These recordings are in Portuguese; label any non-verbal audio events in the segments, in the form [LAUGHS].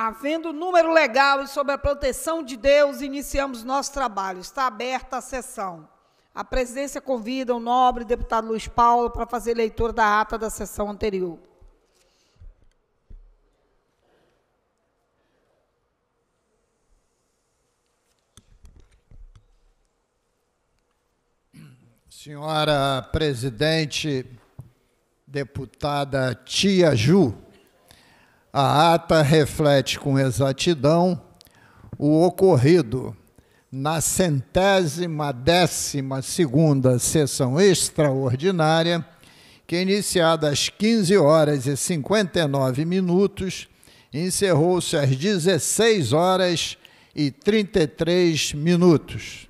Havendo número legal e sob a proteção de Deus, iniciamos nosso trabalho. Está aberta a sessão. A presidência convida o nobre deputado Luiz Paulo para fazer leitura da ata da sessão anterior. Senhora presidente, deputada Tia Ju, a ata reflete com exatidão o ocorrido na centésima décima segunda sessão extraordinária, que iniciada às 15 horas e 59 minutos, encerrou-se às 16 horas e 33 minutos.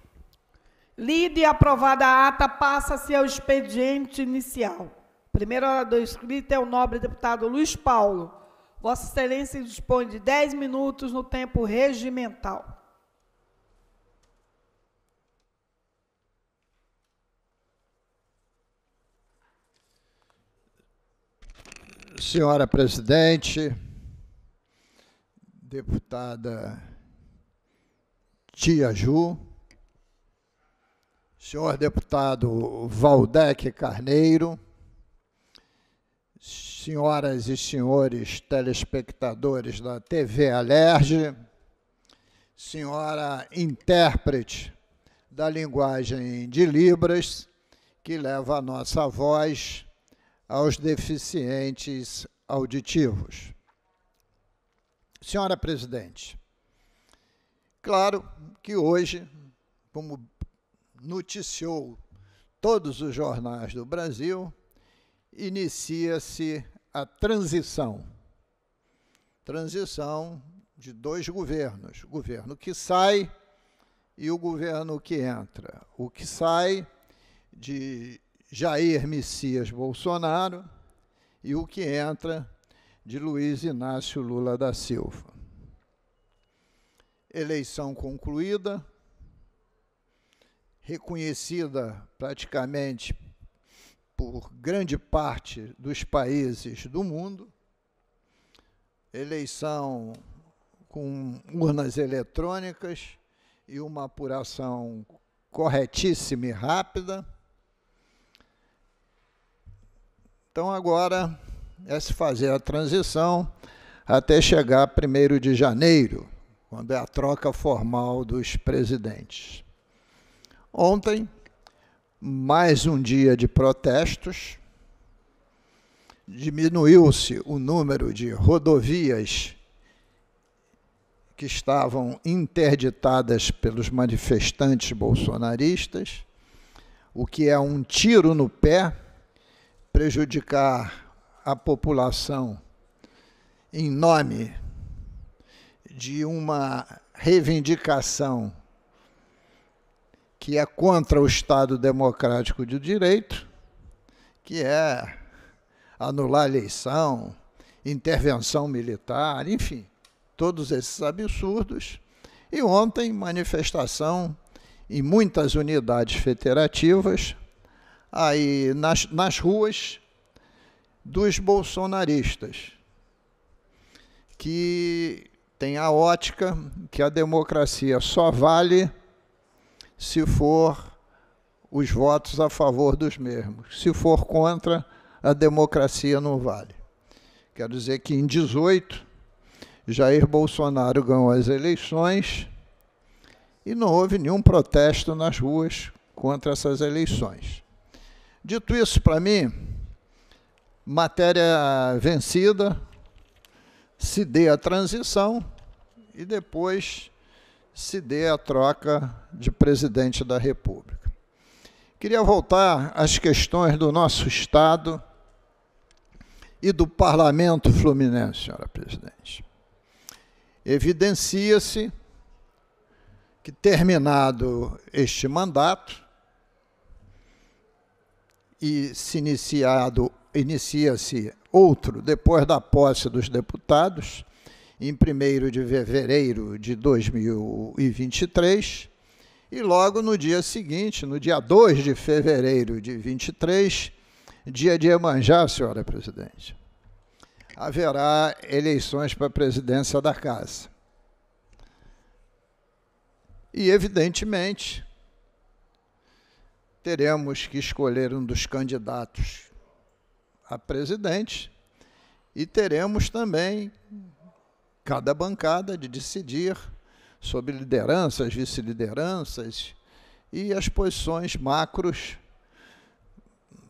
Lida e aprovada a ata, passa-se ao expediente inicial. Primeiro orador escrito é o nobre deputado Luiz Paulo. Vossa Excelência dispõe de 10 minutos no tempo regimental. Senhora presidente, deputada Tia Ju, senhor deputado Valdec Carneiro, senhoras e senhores telespectadores da TV Alerge, senhora intérprete da linguagem de Libras, que leva a nossa voz aos deficientes auditivos. Senhora presidente, claro que hoje, como noticiou todos os jornais do Brasil, inicia-se a transição. Transição de dois governos, o governo que sai e o governo que entra. O que sai de Jair Messias Bolsonaro e o que entra de Luiz Inácio Lula da Silva. Eleição concluída, reconhecida praticamente por grande parte dos países do mundo, eleição com urnas eletrônicas e uma apuração corretíssima e rápida. Então, agora é se fazer a transição até chegar 1 de janeiro, quando é a troca formal dos presidentes. Ontem, mais um dia de protestos. Diminuiu-se o número de rodovias que estavam interditadas pelos manifestantes bolsonaristas, o que é um tiro no pé prejudicar a população em nome de uma reivindicação que é contra o Estado democrático de direito, que é anular a eleição, intervenção militar, enfim, todos esses absurdos. E ontem, manifestação em muitas unidades federativas, aí nas, nas ruas dos bolsonaristas, que tem a ótica que a democracia só vale se for os votos a favor dos mesmos. Se for contra, a democracia não vale. Quero dizer que em 18, Jair Bolsonaro ganhou as eleições e não houve nenhum protesto nas ruas contra essas eleições. Dito isso, para mim, matéria vencida, se dê a transição e depois se dê a troca de presidente da República. Queria voltar às questões do nosso Estado e do Parlamento Fluminense, senhora presidente. Evidencia-se que, terminado este mandato e se iniciado, inicia-se outro depois da posse dos deputados, em 1 de fevereiro de 2023, e logo no dia seguinte, no dia 2 de fevereiro de 23, dia de Iemanjá, senhora presidente, haverá eleições para a presidência da Casa. E, evidentemente, teremos que escolher um dos candidatos a presidente e teremos também cada bancada de decidir sobre lideranças, vice-lideranças e as posições macros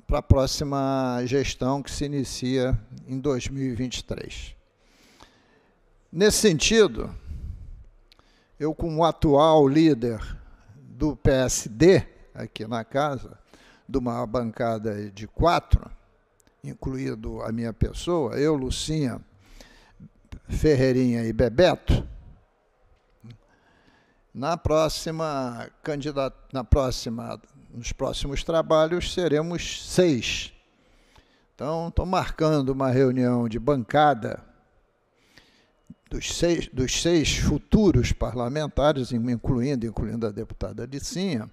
para a próxima gestão que se inicia em 2023. Nesse sentido, eu, como atual líder do PSD aqui na casa, de uma bancada de quatro, incluído a minha pessoa, eu, Lucinha, Ferreirinha e Bebeto. Na próxima candidat, na próxima, nos próximos trabalhos seremos seis. Então, estou marcando uma reunião de bancada dos seis, dos seis futuros parlamentares, incluindo, incluindo a deputada Licinha,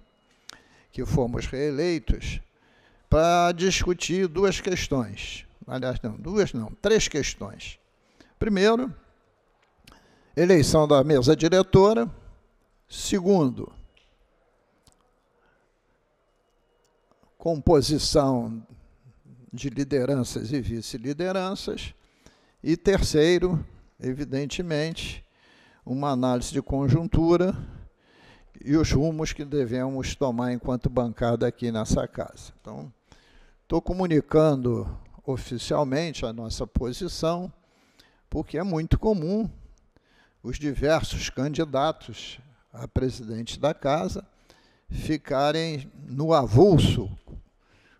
que fomos reeleitos, para discutir duas questões. Aliás, não, duas não, três questões. Primeiro, eleição da mesa diretora. Segundo, composição de lideranças e vice-lideranças. E terceiro, evidentemente, uma análise de conjuntura e os rumos que devemos tomar enquanto bancada aqui nessa casa. Então, estou comunicando oficialmente a nossa posição porque é muito comum os diversos candidatos a presidente da casa ficarem no avulso,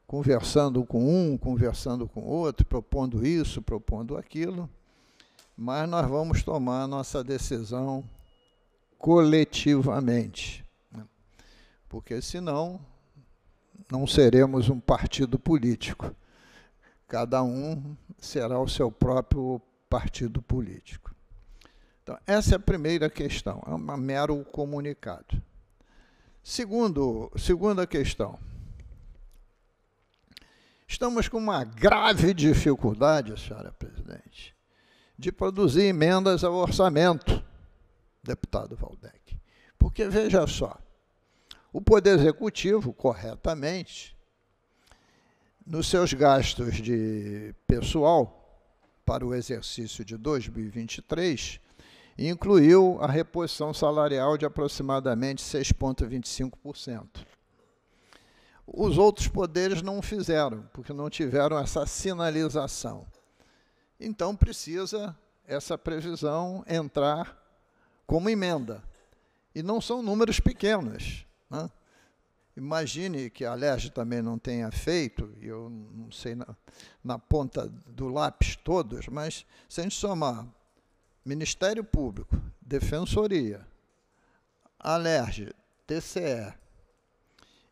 conversando com um, conversando com outro, propondo isso, propondo aquilo, mas nós vamos tomar nossa decisão coletivamente. Né? Porque senão não seremos um partido político. Cada um será o seu próprio partido político. Então, essa é a primeira questão, é um mero comunicado. Segundo, segunda questão. Estamos com uma grave dificuldade, senhora presidente, de produzir emendas ao orçamento, deputado Valdec. Porque, veja só, o Poder Executivo, corretamente, nos seus gastos de pessoal, para o exercício de 2023 incluiu a reposição salarial de aproximadamente 6,25%. Os outros poderes não fizeram, porque não tiveram essa sinalização. Então precisa essa previsão entrar como emenda. E não são números pequenos. Né? Imagine que a LERJ também não tenha feito, e eu não sei na, na ponta do lápis todos, mas se a gente somar Ministério Público, Defensoria, Alerj, TCE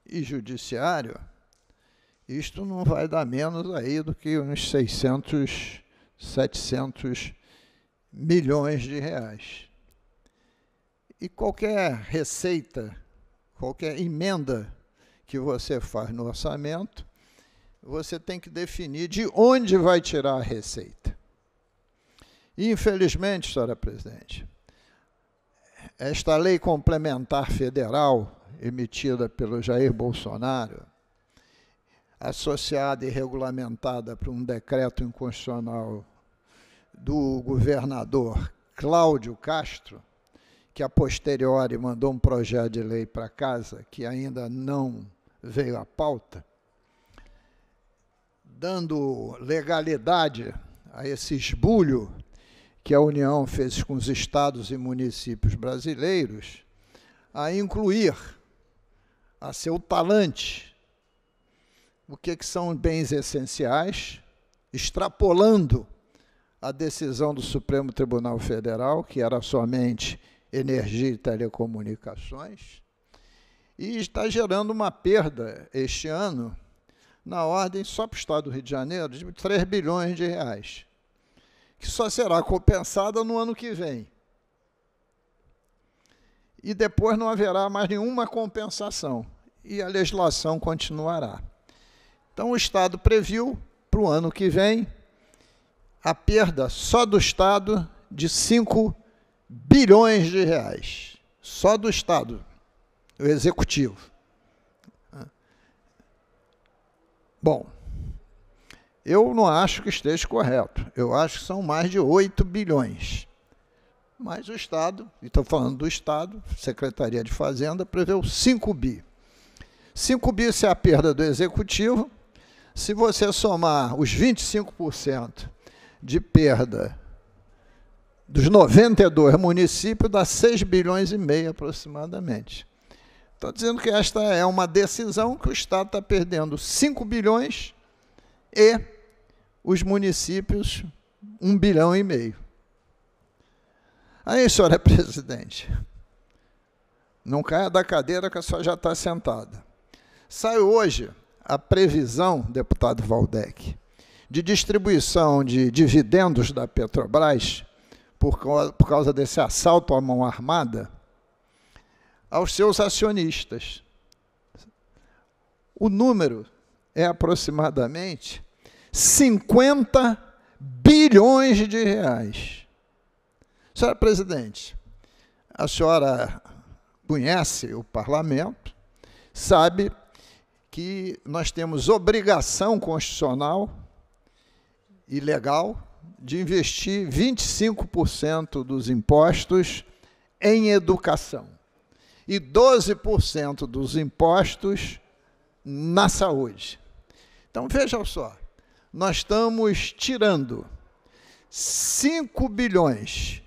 e Judiciário, isto não vai dar menos aí do que uns 600, 700 milhões de reais. E qualquer receita, qualquer emenda que você faz no orçamento, você tem que definir de onde vai tirar a receita. E, infelizmente, senhora presidente, esta lei complementar federal emitida pelo Jair Bolsonaro, associada e regulamentada por um decreto inconstitucional do governador Cláudio Castro, que a posteriori mandou um projeto de lei para casa que ainda não veio à pauta, dando legalidade a esse esbulho que a União fez com os estados e municípios brasileiros a incluir a seu talante o que, que são bens essenciais, extrapolando a decisão do Supremo Tribunal Federal, que era somente energia e telecomunicações, e está gerando uma perda este ano, na ordem, só para o estado do Rio de Janeiro, de 3 bilhões de reais, que só será compensada no ano que vem. E depois não haverá mais nenhuma compensação, e a legislação continuará. Então, o Estado previu para o ano que vem a perda só do Estado de 5 bilhões de reais. Só do Estado o executivo. Bom, eu não acho que esteja correto. Eu acho que são mais de 8 bilhões. Mas o Estado, e estou falando do Estado, Secretaria de Fazenda, preveu 5 bi. 5 bi é a perda do executivo. Se você somar os 25% de perda dos 92 municípios, dá 6 bilhões e meio aproximadamente. Está dizendo que esta é uma decisão que o Estado está perdendo 5 bilhões e os municípios 1 bilhão e meio. Aí, senhora [LAUGHS] presidente, não caia da cadeira que a senhora já está sentada. Saiu hoje a previsão, deputado Valdec, de distribuição de dividendos da Petrobras por causa desse assalto à mão armada aos seus acionistas. O número é aproximadamente 50 bilhões de reais. Senhora presidente, a senhora conhece o parlamento, sabe que nós temos obrigação constitucional e legal de investir 25% dos impostos em educação e 12% dos impostos na saúde. Então vejam só, nós estamos tirando 5 bilhões.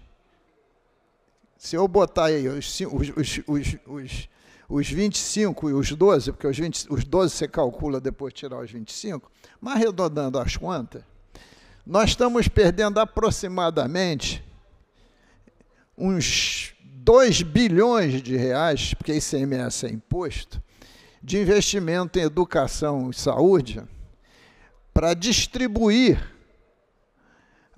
Se eu botar aí os, os, os, os, os 25 e os 12, porque os, 20, os 12 você calcula depois tirar os 25, mas arredondando as contas, nós estamos perdendo aproximadamente uns 2 bilhões de reais, porque ICMS é imposto, de investimento em educação e saúde para distribuir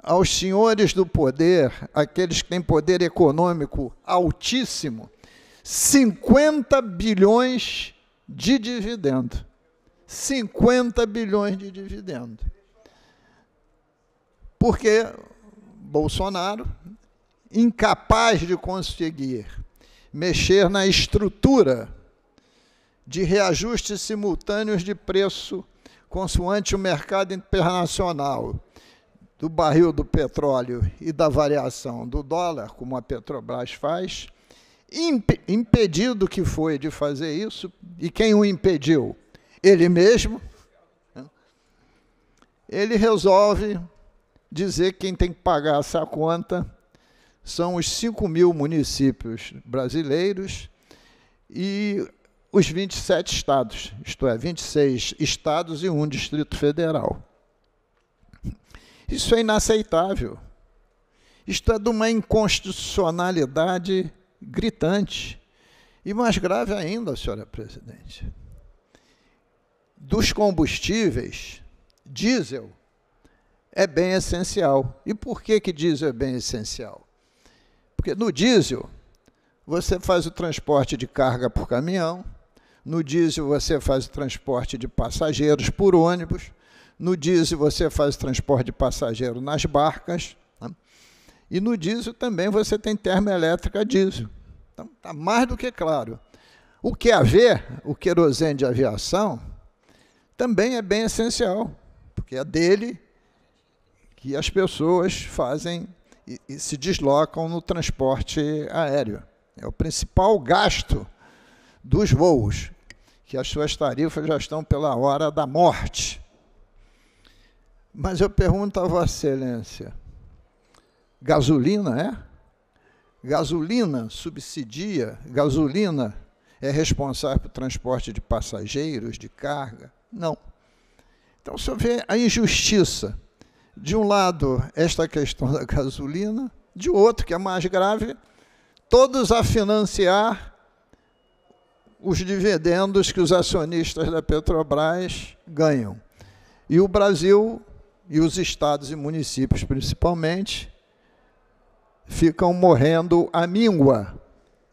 aos senhores do poder, aqueles que têm poder econômico altíssimo, 50 bilhões de dividendo. 50 bilhões de dividendo. Porque Bolsonaro incapaz de conseguir mexer na estrutura de reajustes simultâneos de preço consoante o mercado internacional do barril do petróleo e da variação do dólar, como a Petrobras faz, imp impedido que foi de fazer isso, e quem o impediu? Ele mesmo. Né? Ele resolve dizer quem tem que pagar essa conta são os 5 mil municípios brasileiros e os 27 estados, isto é, 26 estados e um Distrito Federal. Isso é inaceitável. Isto é de uma inconstitucionalidade gritante. E mais grave ainda, senhora presidente, dos combustíveis, diesel é bem essencial. E por que, que diesel é bem essencial? Porque no diesel, você faz o transporte de carga por caminhão, no diesel você faz o transporte de passageiros por ônibus, no diesel você faz o transporte de passageiro nas barcas, né? e no diesel também você tem termoelétrica diesel. Então, está mais do que claro. O QAV, o querosene de aviação, também é bem essencial, porque é dele que as pessoas fazem e, se deslocam no transporte aéreo. É o principal gasto dos voos, que as suas tarifas já estão pela hora da morte. Mas eu pergunto a Vossa Excelência: gasolina é? Gasolina subsidia, gasolina é responsável pelo transporte de passageiros, de carga? Não. Então, o senhor vê a injustiça de um lado, esta questão da gasolina, de outro, que é mais grave, todos a financiar os dividendos que os acionistas da Petrobras ganham. E o Brasil e os estados e municípios, principalmente, ficam morrendo a míngua.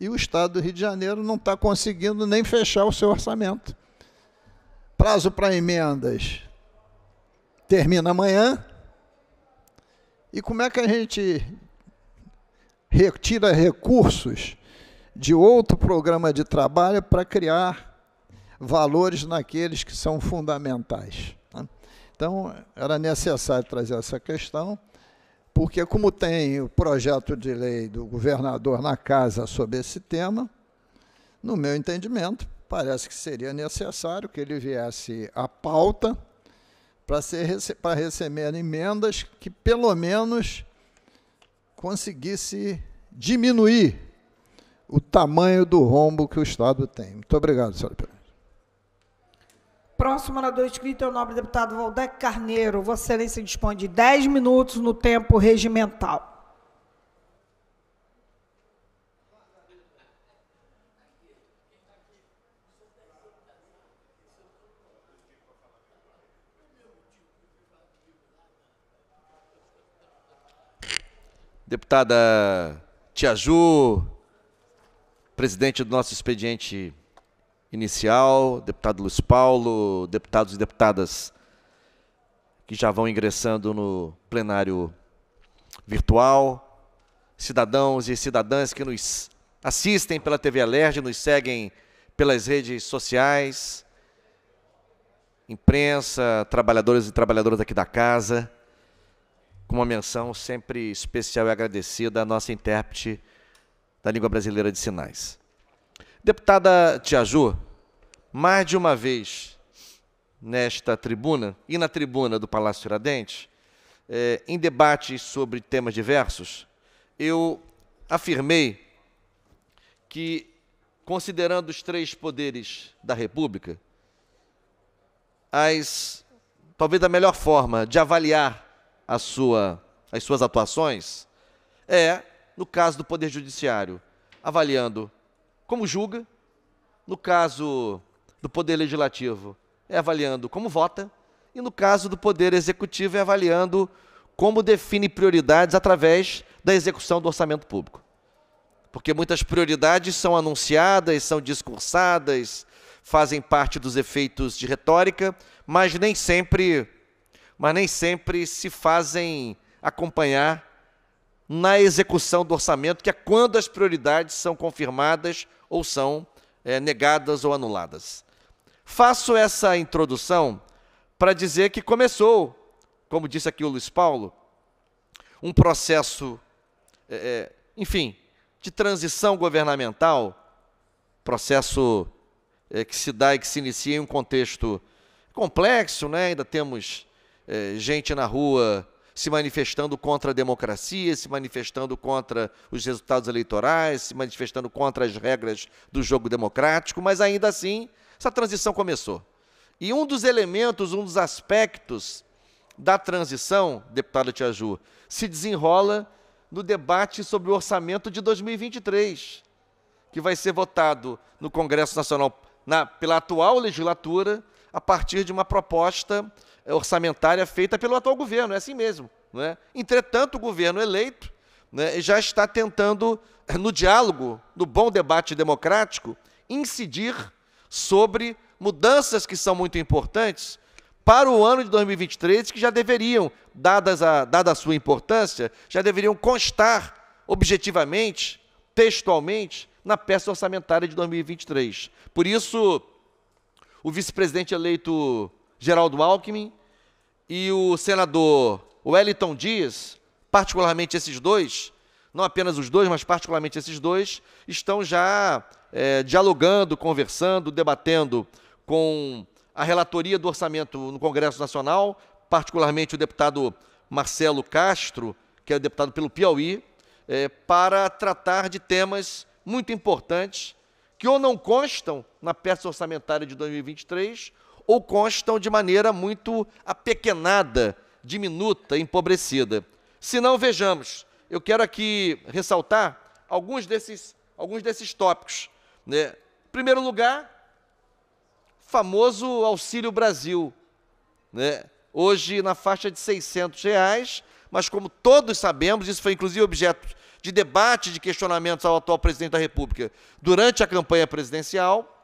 E o estado do Rio de Janeiro não está conseguindo nem fechar o seu orçamento. Prazo para emendas termina amanhã e como é que a gente retira recursos de outro programa de trabalho para criar valores naqueles que são fundamentais? Né? Então, era necessário trazer essa questão, porque, como tem o projeto de lei do governador na casa sobre esse tema, no meu entendimento, parece que seria necessário que ele viesse à pauta para receber emendas que pelo menos conseguisse diminuir o tamanho do rombo que o Estado tem. Muito obrigado, senhora presidente Próximo orador inscrito é o nobre deputado Valdec Carneiro. Vossa Excelência dispõe de 10 minutos no tempo regimental. deputada Tiaju, presidente do nosso expediente inicial, deputado Luiz Paulo, deputados e deputadas que já vão ingressando no plenário virtual, cidadãos e cidadãs que nos assistem pela TV Alerj, nos seguem pelas redes sociais, imprensa, trabalhadores e trabalhadoras aqui da casa com uma menção sempre especial e agradecida à nossa intérprete da língua brasileira de sinais. Deputada Tiaju, mais de uma vez nesta tribuna e na tribuna do Palácio Tiradentes, eh, em debates sobre temas diversos, eu afirmei que, considerando os três poderes da República, as, talvez a melhor forma de avaliar a sua, as suas atuações é, no caso do Poder Judiciário, avaliando como julga, no caso do Poder Legislativo, é avaliando como vota, e no caso do Poder Executivo, é avaliando como define prioridades através da execução do orçamento público. Porque muitas prioridades são anunciadas, são discursadas, fazem parte dos efeitos de retórica, mas nem sempre mas nem sempre se fazem acompanhar na execução do orçamento, que é quando as prioridades são confirmadas ou são é, negadas ou anuladas. Faço essa introdução para dizer que começou, como disse aqui o Luiz Paulo, um processo, é, enfim, de transição governamental, processo é, que se dá e que se inicia em um contexto complexo, né? ainda temos é, gente na rua se manifestando contra a democracia, se manifestando contra os resultados eleitorais, se manifestando contra as regras do jogo democrático, mas ainda assim, essa transição começou. E um dos elementos, um dos aspectos da transição, deputado Tiaju, se desenrola no debate sobre o orçamento de 2023, que vai ser votado no Congresso Nacional na, pela atual legislatura a partir de uma proposta orçamentária feita pelo atual governo, é assim mesmo. Não é? Entretanto, o governo eleito né, já está tentando, no diálogo, no bom debate democrático, incidir sobre mudanças que são muito importantes para o ano de 2023, que já deveriam, dadas a, dada a sua importância, já deveriam constar objetivamente, textualmente, na peça orçamentária de 2023. Por isso, o vice-presidente eleito Geraldo Alckmin, e o senador Wellington Dias, particularmente esses dois, não apenas os dois, mas particularmente esses dois, estão já é, dialogando, conversando, debatendo com a relatoria do orçamento no Congresso Nacional, particularmente o deputado Marcelo Castro, que é deputado pelo Piauí, é, para tratar de temas muito importantes que ou não constam na peça orçamentária de 2023 ou constam de maneira muito apequenada, diminuta, empobrecida. Se não, vejamos. Eu quero aqui ressaltar alguns desses, alguns desses tópicos. Né? Em primeiro lugar, famoso Auxílio Brasil. Né? Hoje, na faixa de 600 reais, mas como todos sabemos, isso foi inclusive objeto de debate, de questionamentos ao atual presidente da República durante a campanha presidencial,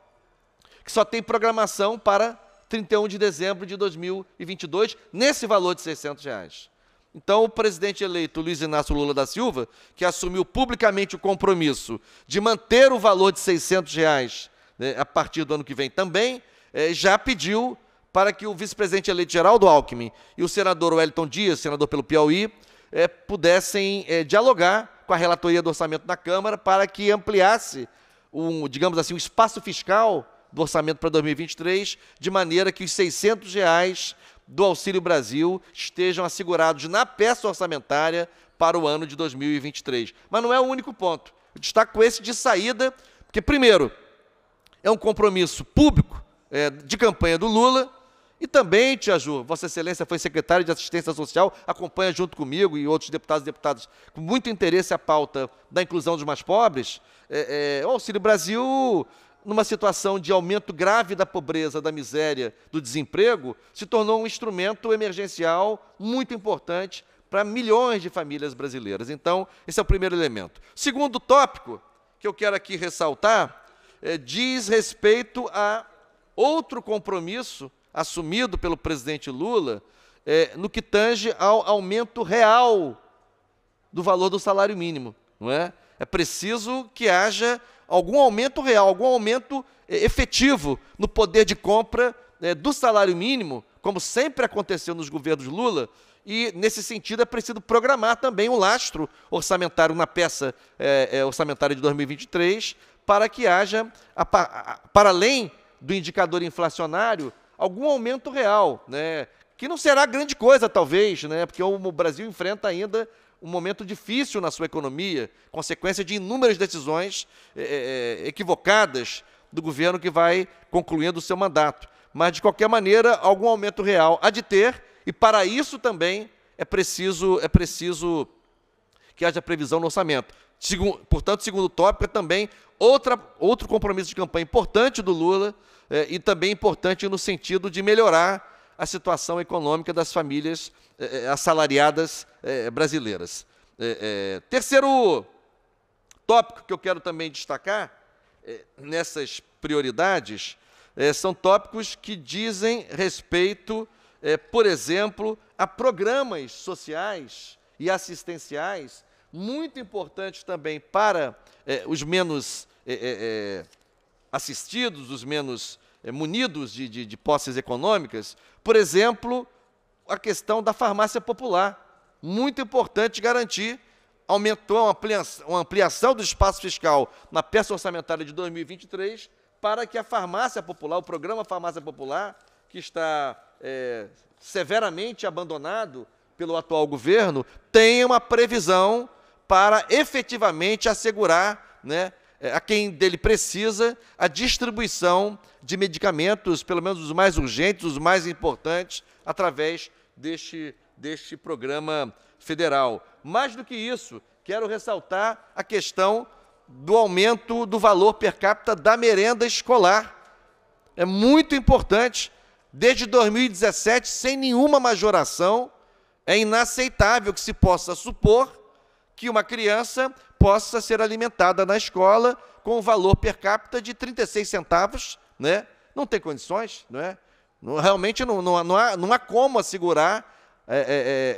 que só tem programação para 31 de dezembro de 2022, nesse valor de 600 reais. Então, o presidente eleito Luiz Inácio Lula da Silva, que assumiu publicamente o compromisso de manter o valor de 600 reais né, a partir do ano que vem também, é, já pediu para que o vice-presidente eleito Geraldo Alckmin e o senador Wellington Dias, senador pelo Piauí, é, pudessem é, dialogar com a relatoria do orçamento da Câmara para que ampliasse, um, digamos assim, o um espaço fiscal do orçamento para 2023, de maneira que os 600 reais do Auxílio Brasil estejam assegurados na peça orçamentária para o ano de 2023. Mas não é o único ponto. Eu destaco esse de saída, porque, primeiro, é um compromisso público é, de campanha do Lula. E também, Tia Ju, Vossa Excelência foi secretária de Assistência Social, acompanha junto comigo e outros deputados e deputadas com muito interesse a pauta da inclusão dos mais pobres. É, é, o Auxílio Brasil numa situação de aumento grave da pobreza, da miséria, do desemprego, se tornou um instrumento emergencial muito importante para milhões de famílias brasileiras. Então, esse é o primeiro elemento. Segundo tópico que eu quero aqui ressaltar é, diz respeito a outro compromisso assumido pelo presidente Lula é, no que tange ao aumento real do valor do salário mínimo, não é? É preciso que haja algum aumento real, algum aumento eh, efetivo no poder de compra né, do salário mínimo, como sempre aconteceu nos governos Lula, e nesse sentido é preciso programar também um lastro orçamentário na peça é, é, orçamentária de 2023 para que haja, a, a, para além do indicador inflacionário, algum aumento real, né? que não será grande coisa, talvez, né? porque o Brasil enfrenta ainda um momento difícil na sua economia, consequência de inúmeras decisões é, é, equivocadas do governo que vai concluindo o seu mandato. Mas, de qualquer maneira, algum aumento real há de ter, e para isso também é preciso, é preciso que haja previsão no orçamento. portanto, segundo tópico, é também outra, outro compromisso de campanha importante do Lula e também importante no sentido de melhorar a situação econômica das famílias eh, eh, assalariadas eh, brasileiras. terceiro tópico que eu quero também destacar nessas prioridades são tópicos que dizem respeito, por exemplo, a programas sociais e assistenciais muito importantes também para os menos assistidos, os menos munidos de, de, de posses econômicas, por exemplo, a questão da farmácia popular. Muito importante garantir. Aumentou uma ampliação do espaço fiscal na peça orçamentária de 2023 para que a farmácia popular, o programa Farmácia Popular, que está é, severamente abandonado pelo atual governo, tenha uma previsão para efetivamente assegurar né, é, a quem dele precisa a distribuição de medicamentos, pelo menos os mais urgentes, os mais importantes, através deste, deste programa federal. Mais do que isso, quero ressaltar a questão do aumento do valor per capita da merenda escolar. É muito importante. Desde 2017, sem nenhuma majoração, é inaceitável que se possa supor que uma criança possa ser alimentada na escola com o valor per capita de 36 centavos, né? Não tem condições, não é? Não, realmente não, não, não, há, não há como assegurar, é,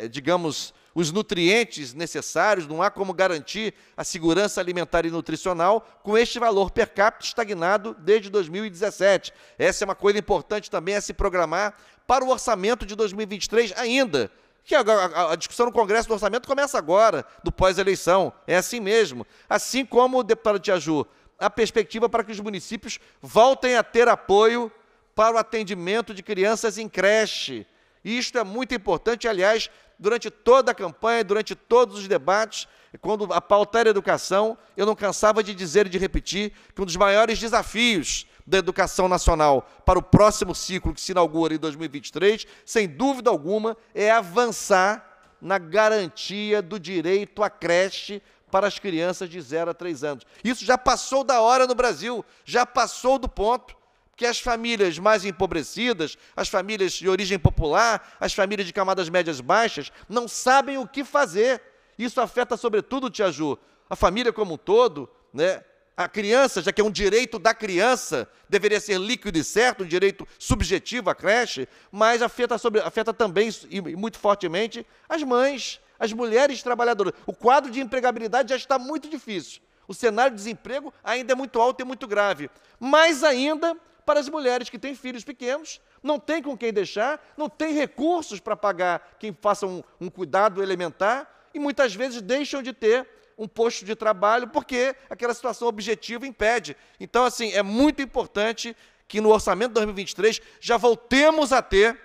é, é, digamos, os nutrientes necessários, não há como garantir a segurança alimentar e nutricional com este valor per capita estagnado desde 2017. Essa é uma coisa importante também a se programar para o orçamento de 2023 ainda, que a, a, a, discussão no Congresso do Orçamento começa agora, do pós-eleição. É assim mesmo. Assim como, deputado Tiaju, a perspectiva para que os municípios voltem a ter apoio para o atendimento de crianças em creche. Isto é muito importante, aliás, durante toda a campanha, durante todos os debates, quando a pauta era educação, eu não cansava de dizer e de repetir que um dos maiores desafios da educação nacional para o próximo ciclo que se inaugura em 2023, sem dúvida alguma, é avançar na garantia do direito à creche para as crianças de 0 a 3 anos. Isso já passou da hora no Brasil, já passou do ponto que as famílias mais empobrecidas, as famílias de origem popular, as famílias de camadas médias baixas, não sabem o que fazer. Isso afeta, sobretudo, Tia Ju, a família como um todo, né? a criança, já que é um direito da criança, deveria ser líquido e certo, um direito subjetivo à creche, mas afeta, sobre, afeta também, e muito fortemente, as mães, as mulheres trabalhadoras. O quadro de empregabilidade já está muito difícil. O cenário de desemprego ainda é muito alto e muito grave. Mais ainda para as mulheres que têm filhos pequenos, não tem com quem deixar, não tem recursos para pagar quem faça um, um cuidado elementar e muitas vezes deixam de ter um posto de trabalho, porque aquela situação objetiva impede. Então, assim, é muito importante que no orçamento de 2023 já voltemos a ter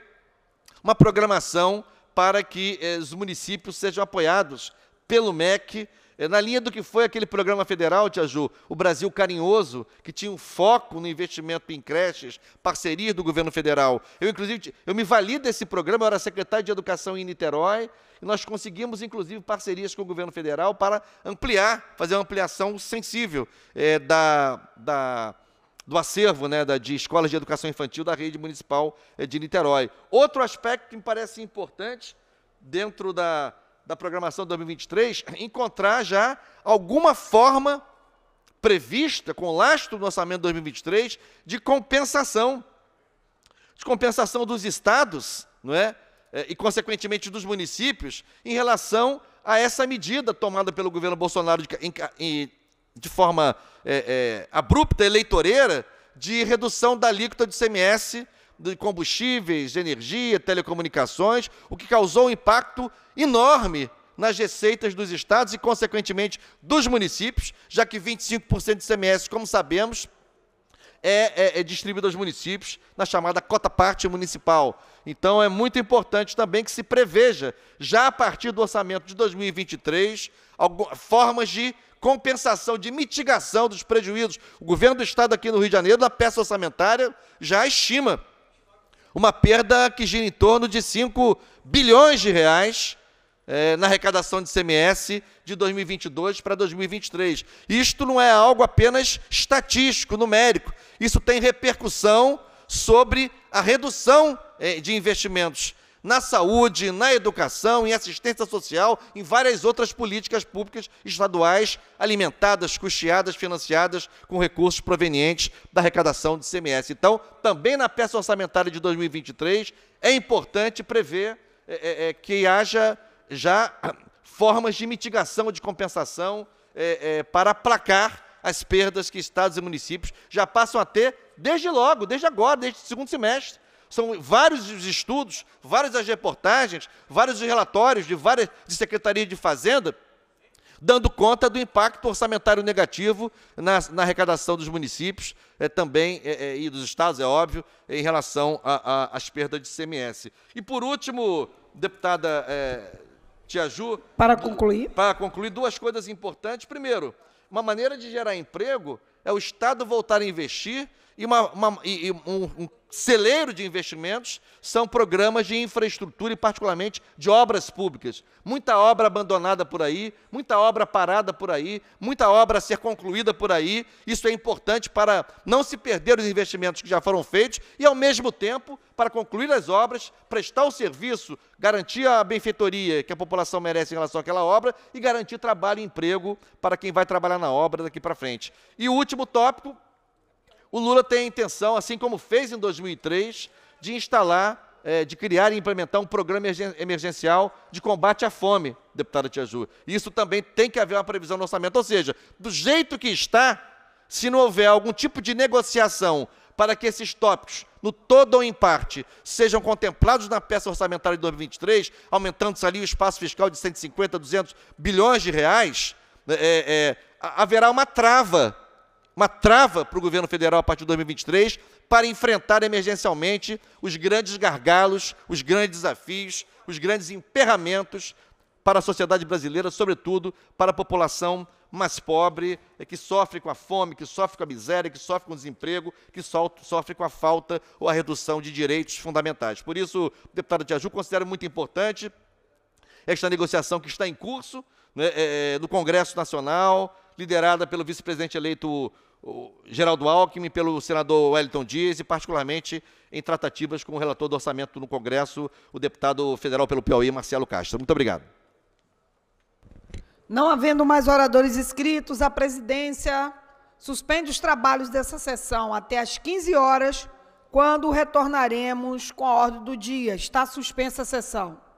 uma programação para que eh, os municípios sejam apoiados pelo MEC é na linha do que foi aquele programa federal, Tia Ju, o Brasil Carinhoso, que tinha um foco no investimento em creches, parceria do governo federal. Eu, inclusive, eu me vali desse programa, eu era secretário de Educação em Niterói, e nós conseguimos, inclusive, parcerias com o governo federal para ampliar, fazer uma ampliação sensível é, da, da, do acervo né, da, de escolas de educação infantil da rede municipal é, de Niterói. Outro aspecto que me parece importante dentro da, da programação 2023 encontrar já alguma forma prevista com o lastro do orçamento 2023 de compensação, de compensação dos estados, não é? é? E consequentemente dos municípios em relação a essa medida tomada pelo governo Bolsonaro de, em, de forma é, é, abrupta, eleitoreira, de redução da alíquota de CMS de combustíveis, de energia, telecomunicações, o que causou um impacto enorme nas receitas dos estados e, consequentemente, dos municípios, já que 25% de CMS, como sabemos, é, é, é, distribuído aos municípios na chamada cota parte municipal. Então, é muito importante também que se preveja, já a partir do orçamento de 2023, algumas, formas de compensação, de mitigação dos prejuízos. O governo do Estado aqui no Rio de Janeiro, na peça orçamentária, já estima uma perda que gira em torno de 5 bilhões de reais é, na arrecadação de CMS de 2022 para 2023. Isto não é algo apenas estatístico, numérico. Isso tem repercussão sobre a redução é, de investimentos na saúde, na educação, em assistência social, em várias outras políticas públicas estaduais alimentadas, custeadas, financiadas com recursos provenientes da arrecadação de CMS. Então, também na peça orçamentária de 2023, é importante prever é, é, é que haja já [COUGHS] formas de mitigação, de compensação é, é, para aplacar as perdas que estados e municípios já passam a ter desde logo, desde agora, desde o segundo semestre. São vários os estudos, várias as reportagens, vários os relatórios de várias de secretarias de fazenda dando conta do impacto orçamentário negativo na, na arrecadação dos municípios é, também é, é, e dos estados, é óbvio, em relação às perdas de CMS. E, por último, deputada é, Tiaju... Para concluir. para concluir, duas coisas importantes. Primeiro, uma maneira de gerar emprego é o Estado voltar a investir e, uma, uma, e um, um celeiro de investimentos são programas de infraestrutura e, particularmente, de obras públicas. Muita obra abandonada por aí, muita obra parada por aí, muita obra a ser concluída por aí. Isso é importante para não se perder os investimentos que já foram feitos e, ao mesmo tempo, para concluir as obras, prestar o serviço, garantir a benfeitoria que a população merece em relação àquela obra e garantir trabalho e emprego para quem vai trabalhar na obra daqui para frente. E o último tópico, o Lula tem a intenção, assim como fez em 2003, de instalar, é, de criar e implementar um programa emergencial de combate à fome, deputada Tia Ju. Isso também tem que haver uma previsão no orçamento. Ou seja, do jeito que está, se não houver algum tipo de negociação para que esses tópicos, no todo ou em parte, sejam contemplados na peça orçamentária de 2023, aumentando-se ali o espaço fiscal de 150, 200 bilhões de reais, né, é, é, haverá uma trava uma trava para o governo federal a partir de 2023 para enfrentar emergencialmente os grandes gargalos, os grandes desafios, os grandes emperramentos para a sociedade brasileira, sobretudo para a população mais pobre, eh, que sofre com a fome, que sofre com a miséria, que sofre com o desemprego, que sofre com a falta ou a redução de direitos fundamentais. Por isso, deputado Tiaju, considero muito importante esta negociação que está em curso né, é, eh, no eh, Congresso Nacional, liderada pelo vice-presidente eleito Geraldo Alckmin, pelo senador Wellington Dias e, particularmente, em tratativas com o relator do orçamento no Congresso, o deputado federal pelo Piauí, Marcelo Castro. Muito obrigado. Não havendo mais oradores inscritos, a presidência suspende os trabalhos dessa sessão até às 15 horas, quando retornaremos com a ordem do dia. Está suspensa a sessão.